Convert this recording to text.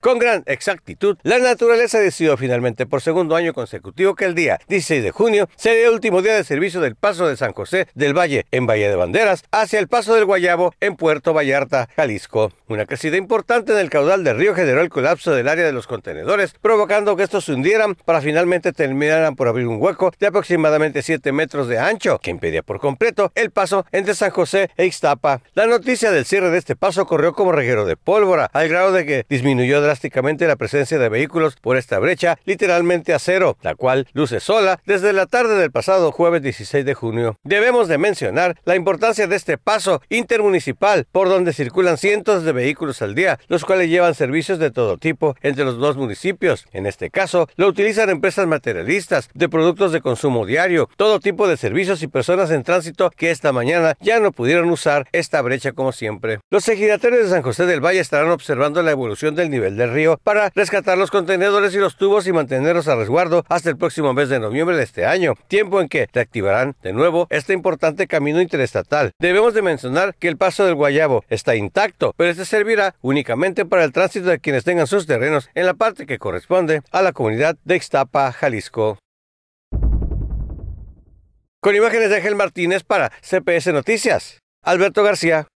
Con gran exactitud, la naturaleza decidió finalmente por segundo año consecutivo que el día 16 de junio sería el último día de servicio del paso de San José del Valle en Valle de Banderas hacia el paso del Guayabo en Puerto Vallarta, Jalisco. Una crecida importante en el caudal del río generó el colapso del área de los contenedores, provocando que estos se hundieran para finalmente terminaran por abrir un hueco de aproximadamente 7 metros de ancho que impedía por completo el paso entre San José e Ixtapa. La noticia del cierre de este paso corrió como reguero de pólvora, al grado de que disminuyó de drásticamente la presencia de vehículos por esta brecha literalmente a cero, la cual luce sola desde la tarde del pasado jueves 16 de junio. Debemos de mencionar la importancia de este paso intermunicipal por donde circulan cientos de vehículos al día, los cuales llevan servicios de todo tipo entre los dos municipios. En este caso, lo utilizan empresas materialistas de productos de consumo diario, todo tipo de servicios y personas en tránsito que esta mañana ya no pudieron usar esta brecha como siempre. Los ejidatarios de San José del Valle estarán observando la evolución del nivel del río para rescatar los contenedores y los tubos y mantenerlos a resguardo hasta el próximo mes de noviembre de este año, tiempo en que reactivarán de nuevo este importante camino interestatal. Debemos de mencionar que el paso del Guayabo está intacto, pero este servirá únicamente para el tránsito de quienes tengan sus terrenos en la parte que corresponde a la comunidad de Ixtapa, Jalisco. Con imágenes de Ángel Martínez para CPS Noticias, Alberto García.